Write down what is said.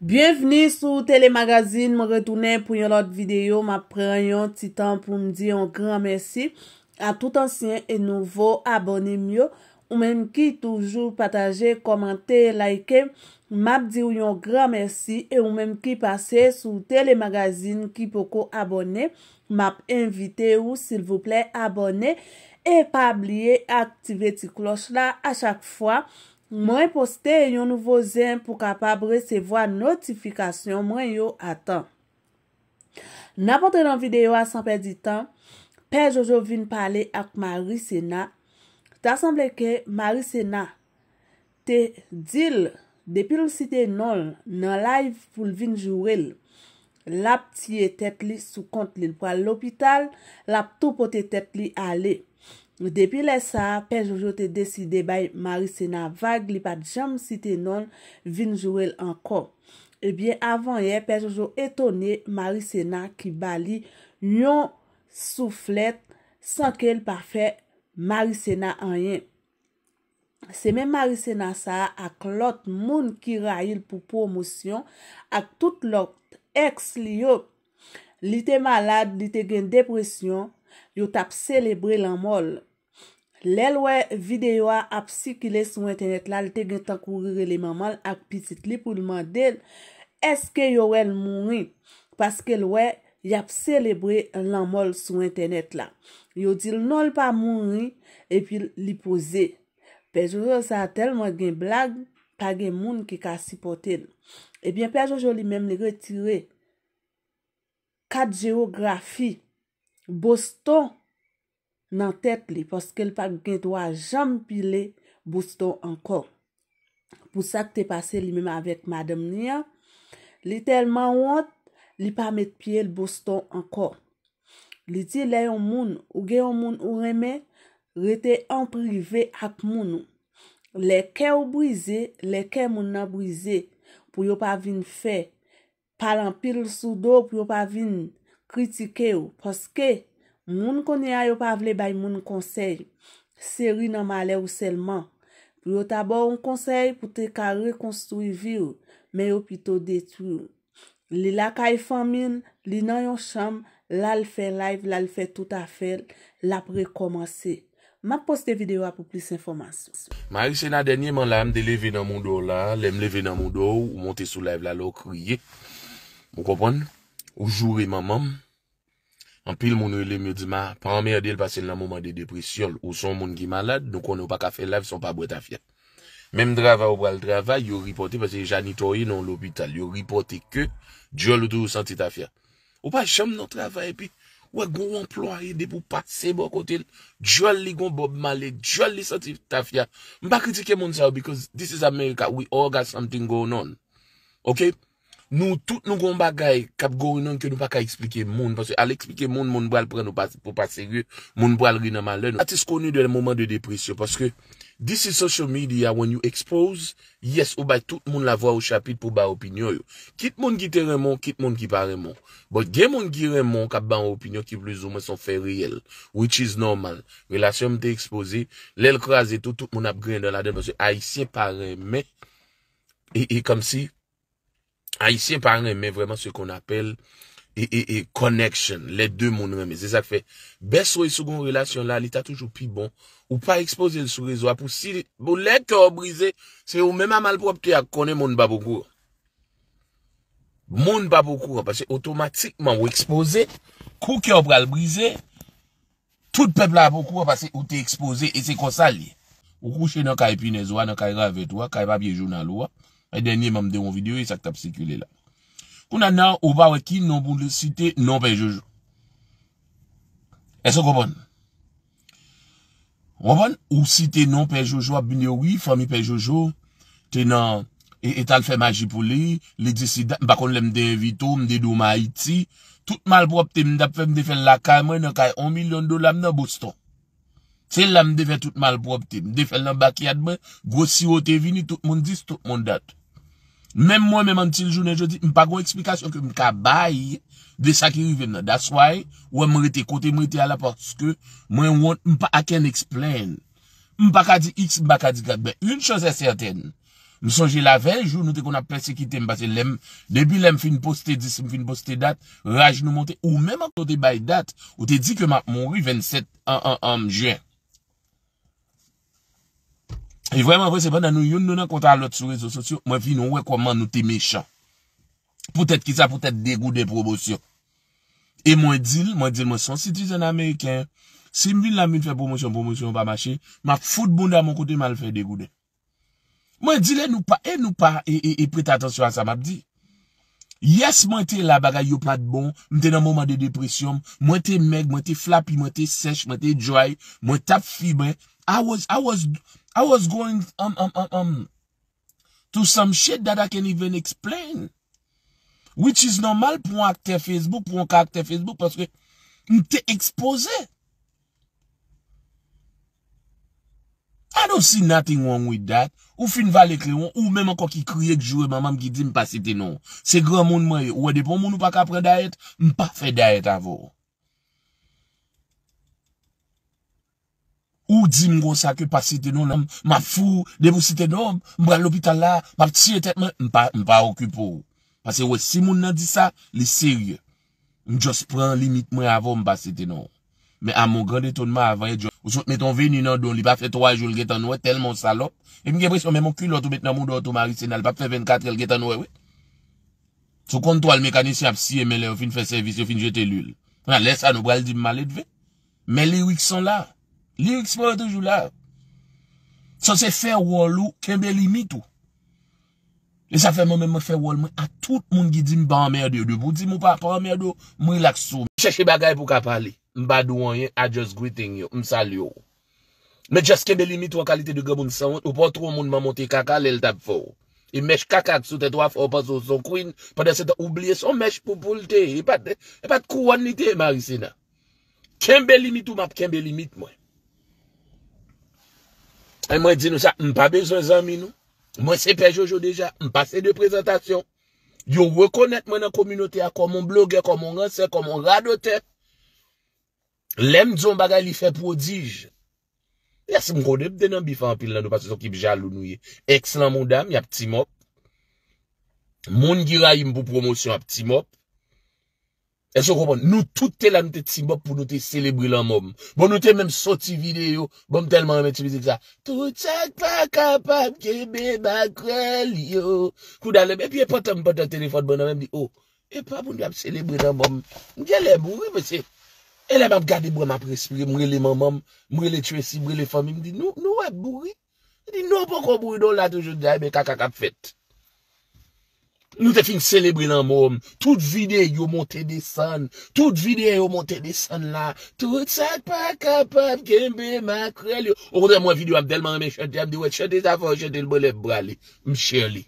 Bienveni sou telemagazine, mwen retounen pou yon lot videyo, mwen pre yon titan pou mdi yon gran mersi A tout ansyen e nouvo abone myo, ou menm ki toujou pataje, komante, like, mwen mdi yon gran mersi E ou menm ki pase sou telemagazine ki poko abone, mwen mp invite ou sil vouple abone E pa blie aktive ti klos la a chak fwa Mwen poste yon nouvo zem pou kapab resevo a notifikasyon mwen yo atan. N apote nan videyo a sanpe di tan, pe Jojo vin pale ak Maricena, ta sanble ke Maricena te dil depil si te nol nan live pou vin jurel. Lap tiye tet li sou kont li n po al lopital, lap tou po te tet li ale. Depi le sa, pej jojo te deside bay Marisena vague li pa jam site non vinjouel anko. Ebyen, avan ye, pej jojo etone Marisena ki bali yon souflet sanke l pa fe Marisena anye. Se men Marisena sa ak lot moun ki rayil pou promosyon ak tout lot eks li yo. Li te malade, li te gen depresyon, yo tap selebrer lan mol. Le lwe videyo a ap sikile sou internet la, lte gen tankourire le mamal ak pitit li pou lman den, eske yo wè l mounri? Paske lwe, yap selebrè l anmol sou internet la. Yo dil non l pa mounri, epi l ipoze. Pejoujou sa atel mwen gen blag, pa gen moun ki ka sipote. Ebyen pejoujou li menm li retire. Kat geografi, bosto, nan tèt li, poske l pa gen to a jom pilè, bous ton ankor. Pou sa k te pase li mèm avèk madèm ni ya, li telman wot, li pa met piè l bous ton ankor. Li di lè yon moun, ou gen yon moun ou remè, rete yon privè ak moun. Le ke ou bwize, le ke moun nan bwize, pou yo pa vin fè, palan pil sou do, pou yo pa vin kritike ou, poske, Moun konye a yo pa vle bay moun konsey, seri nan male ou selman. Yo tabo un konsey pou te ka rekonstrui vi ou, men yo pito detu ou. Li la ka e famin, li nan yon chanm, la l fè live, la l fè tout a fèl, la pre komansè. Ma poste videwa pou plis informasyon. Ma yose nan denye man la mde leve nan moun do la, le m leve nan moun do, ou monte sou live la lo kriye. Mou kopon, ou jure manmanm. Anpil moun ou le mèdima, pan mèdèl pase nan mouman de depresyon ou son moun ki malad, nou kon ou pa kafe laf son pa bwè ta fiyat. Mèm drava ou pral drava, yo ripote pase janitori nan l'hôpital, yo ripote ke djol ou tou santi ta fiyat. Ou pa chanm nou travay pi, wè goun ploye de pou pase bo kote, djol li goun bob male, djol li santi ta fiyat. M pa kritike moun sa, because this is America, we all got something going on, ok? Nou, tout nou kon bagay kap gori nan ke nou pa ka eksplike moun. Paske al eksplike moun, moun bral pren ou pa seri, moun bral ri nan malen. Ate sko nou de l mouman de depresyon. Paske, this is social media when you expose. Yes, ou bay tout moun la vwa ou chapit pou ba opinyon yo. Kit moun ki te remon, kit moun ki pa remon. Bol, gen moun ki remon kap ban opinyon ki plus ou men son fe riel. Which is normal. Relasyon mte ekspose. Lel kras eto, tout moun ap gren de la den. Paske, a y se pare men. E, e, kom si... Ayisyen parren reme vreman se kon apel E, e, e, koneksyon Le de moun reme, zezak fe Beso e soukoun relasyon la, li ta toujou pi bon Ou pa ekspoze sou rezo ap Ou si, bou lek te obrize Se ou mema malpou ap te akone moun babokou Moun babokou ap, ase otomatikman Ou ekspoze, kou ki obral brize Tout pebla apokou ap, ase ou te ekspoze E se konsa li Ou kou che nan kay pi nezoa, nan kay rave toa Kay babye jounan loa E denye mam de yon video e sak tap sikule la. Kou nan nan, ou ba wè ki nan pou le site nan pe Jojo. E so kopon. Kopon, ou site nan pe Jojo ap bine wè, fami pe Jojo, te nan, etan fe maji pou lè, lè di si bakon lèm de evito, mde do ma iti, tout mal pou opte mdap fe mde fel lakay mwen, nan kay on milyon do lam nan boston. Se lèm de fe tout mal pou opte mdap, mde fel nan bakyad mwen, gwo si wote vini, tout moun diz, tout moun datu. Menm mwen menm an til jounen jodi, mpa kon eksplikasyon ke mka bayi de sa ki rivem nan. That's why, mwen mwete kote, mwete ala porske, mwen mwote, mpa aken eksplen. Mpa kadi x, mpa kadi gade. Ben, yon chose serten, msonje la 20 joun nou te kon ap persekite mpase lem, debi lem fin poste 10, fin poste dat, raj nou monte, ou menm akote bayi dat, ou te di keman mwen rivem 7, 1, 1, 1 jounen. E vwèman vwè sepè nan nou yon nou nan konta lòt sou rezo sòsyo, mwen fi nou wè koman nou te mechè. Pwòtèt ki sa pwòtèt degou de probosyon. E mwen dil, mwen dil mwen son sitisyon Amerikèn, se mvin lan mvin fè promosyon, promosyon pa machè, mwen fout bon dan mwen kote mwen l fè degou de. Mwen dil e nou pa, e nou pa, e prete atensyon an sa mwen di. Yes, mwen te la bagay yo pat bon, mwen te nan moun man de depresyon, mwen te meg, mwen te flappi, mwen te sech, mwen te dry, mwen te afibre, I was going um, um, um, to some shit that I can't even explain. Which is normal pou an akte Facebook, pou an akte Facebook, paske m te expose. I don't see nothing wrong with that. Ou fin val ekliyon, ou menman kon ki kriye ki jowe, manman ki di m pa sete non. Se gran moun mwen, ou e depon moun ou pa kapre diet, m pa fe diet avon. Ou di m gro sa ke pasi te nou nan ma fou, debou si te nou, m bral lopita la, pap ti etet men, m pa okupou. Pase wè, si moun nan di sa, li siri, m just pran limit mwen avon m pasi te nou. Men a mou grand etonman avoye jò. Ou sot meton veni nan don li pa fè 3 joul getan wè, tel moun salop, e m gebre son men mokulot ou met nan moun do otomari senal, pap fè 24 el getan wè e wè. Sou kontwal mekanisi ap si e mele ou fin fè servis ou fin jetelul. Fè nan lè sa nou bral di m malet ve. Mele wè ki son la. Lyriks mwen toujou la. So se fè wòl ou, kembe limit ou. E sa fè mwen mè mè fè wòl mwen, a tout moun gidim ban mèrdi ou, debouti moun pa ban mèrdi ou, mwen laksou. Cheche bagay pou kapali, mba douan yon, a just greeting yon, msal yon. Mè just kembe limit ou, kalite di gèboun san, ou pa trou moun mamote kaka lèl tap fò. I mèj kaka ksout et waf, ou pa sou soukwin, pa de se te oubliye son mèj pou poulte, e, e pat kouan nite marisina. Kembe limit ou, Ay mwen di nou sa, mwen pa bezon zanmi nou. Mwen se pe jojo deja, mwen pase de prezentasyon. Yo rekonek mwen nan kominote a komon bloger, komon rense, komon radote. Lem zon bagay li fe prodij. Yase mwen kode bdenan bifan pil nan do pasyon ki bjalou nou ye. Ekselan moun dam, ya pti mop. Moun gira yon pou promosyon, ya pti mop. E sou kompon, nou tout te lan nou te timbop pou nou te selebri lan mom. Bon nou te menm soti videyo, bom telman menm eti mizik sa. Tout sa kwa kapap keme bakrel yo. Kou dalem, epi epa ta mipa ta telefon bon nan menm di, Oh, epa bon nou ap selebri lan mom. Mdiye le mburi mwen se. Elemen ap gade mwen ap respire, mwen le mamam, mwen le twesi, mwen le fami. Mdi nou, nou e mburi. Mdi nou pokon mburi nou la toujou dja e men kaka kap fet. Nou te fin selebri lan moum, tout vide yo monte de san, tout vide yo monte de san la, tout sakpa kapap kembe makrel yo, ou ronde mwen video am delman ame chante ame diwe chante zavon chante lbo lev brale, mchele.